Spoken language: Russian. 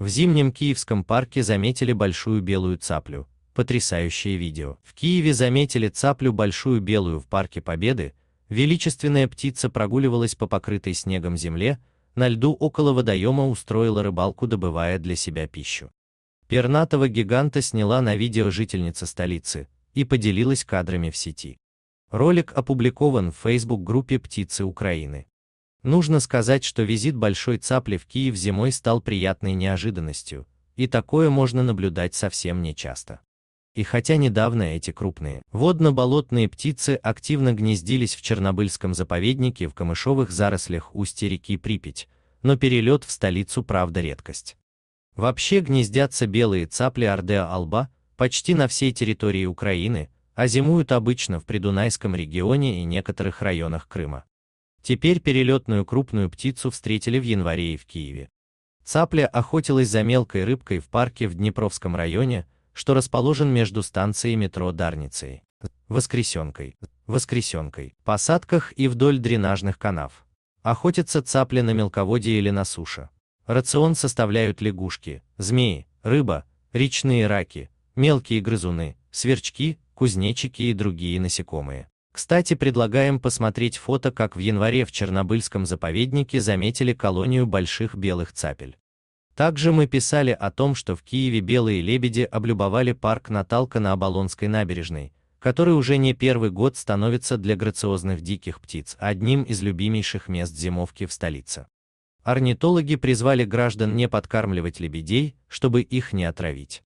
В зимнем Киевском парке заметили большую белую цаплю. Потрясающее видео. В Киеве заметили цаплю большую белую в парке Победы. Величественная птица прогуливалась по покрытой снегом земле, на льду около водоема устроила рыбалку, добывая для себя пищу. Пернатого гиганта сняла на видео жительница столицы и поделилась кадрами в сети. Ролик опубликован в Facebook-группе «Птицы Украины». Нужно сказать, что визит большой цапли в Киев зимой стал приятной неожиданностью, и такое можно наблюдать совсем нечасто. И хотя недавно эти крупные водно-болотные птицы активно гнездились в Чернобыльском заповеднике в камышовых зарослях устья реки Припять, но перелет в столицу правда редкость. Вообще гнездятся белые цапли Ордеа Алба почти на всей территории Украины, а зимуют обычно в Придунайском регионе и некоторых районах Крыма. Теперь перелетную крупную птицу встретили в январе и в Киеве. Цапля охотилась за мелкой рыбкой в парке в Днепровском районе, что расположен между станцией метро Дарницей, Воскресенкой, Воскресенкой, посадках и вдоль дренажных канав. Охотятся цапли на мелководье или на суше. Рацион составляют лягушки, змеи, рыба, речные раки, мелкие грызуны, сверчки, кузнечики и другие насекомые. Кстати, предлагаем посмотреть фото, как в январе в Чернобыльском заповеднике заметили колонию больших белых цапель. Также мы писали о том, что в Киеве белые лебеди облюбовали парк Наталка на Оболонской набережной, который уже не первый год становится для грациозных диких птиц одним из любимейших мест зимовки в столице. Орнитологи призвали граждан не подкармливать лебедей, чтобы их не отравить.